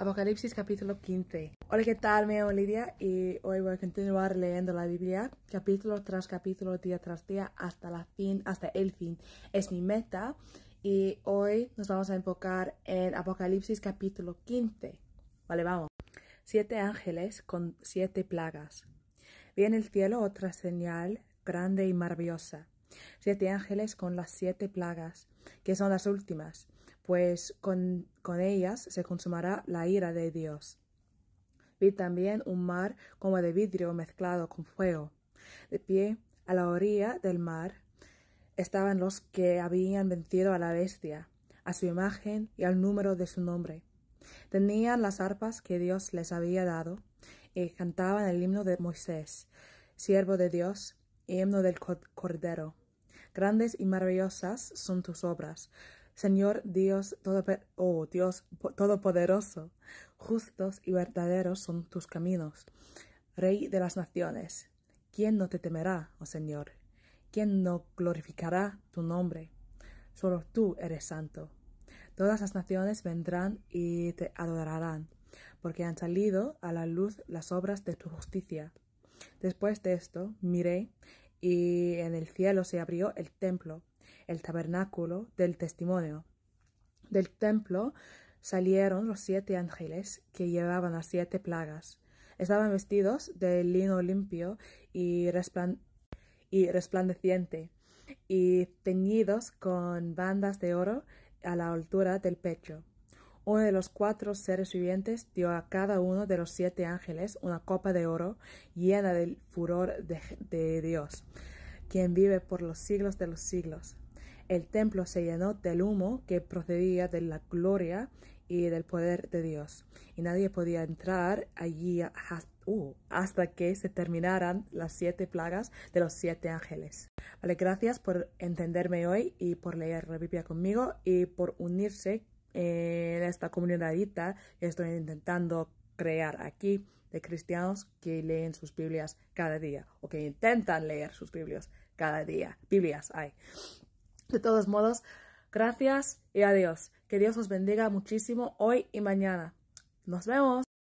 Apocalipsis capítulo 15. Hola, ¿qué tal? Me llamo Lidia y hoy voy a continuar leyendo la Biblia capítulo tras capítulo, día tras día, hasta, la fin, hasta el fin. Es mi meta y hoy nos vamos a enfocar en Apocalipsis capítulo 15. Vale, vamos. Siete ángeles con siete plagas. Vi en el cielo otra señal grande y maravillosa. Siete ángeles con las siete plagas, que son las últimas pues con, ellas se consumará la ira de Dios. Vi también un mar como de vidrio mezclado con fuego. De pie, a la orilla del mar, estaban los que habían vencido a la bestia, a su imagen y al número de su nombre. Tenían las arpas que Dios les había dado y cantaban el himno de Moisés, siervo de Dios, y himno del Cordero. Grandes y maravillosas son tus obras, Señor Dios, oh Dios Todopoderoso, justos y verdaderos son tus caminos. Rey de las naciones, ¿quién no te temerá, oh Señor? ¿Quién no glorificará tu nombre? Solo tú eres santo. Todas las naciones vendrán y te adorarán, porque han salido a la luz las obras de tu justicia. Después de esto, miré, y en el cielo se abrió el templo, el tabernáculo del testimonio. Del templo salieron los siete ángeles que llevaban las siete plagas. Estaban vestidos de lino limpio y, resplandeciente, y teñidos con bandas de oro a la altura del pecho. Uno de los cuatro seres vivientes dio a cada uno de los siete ángeles una copa de oro llena del furor de Dios, quien vive por los siglos de los siglos. El templo se llenó del humo que procedía de la gloria y del poder de Dios, y nadie podía entrar allí uh, hasta, que se terminaran las siete plagas de los siete ángeles. Vale, gracias por entenderme hoy y por leer la Biblia conmigo y por unirse en esta comunidadita que estoy intentando crear aquí de cristianos que leen sus Biblias cada día o que intentan leer sus Biblias cada día. Biblias, hay. De todos modos, gracias y adiós. Que Dios os bendiga muchísimo hoy y mañana. Nos vemos.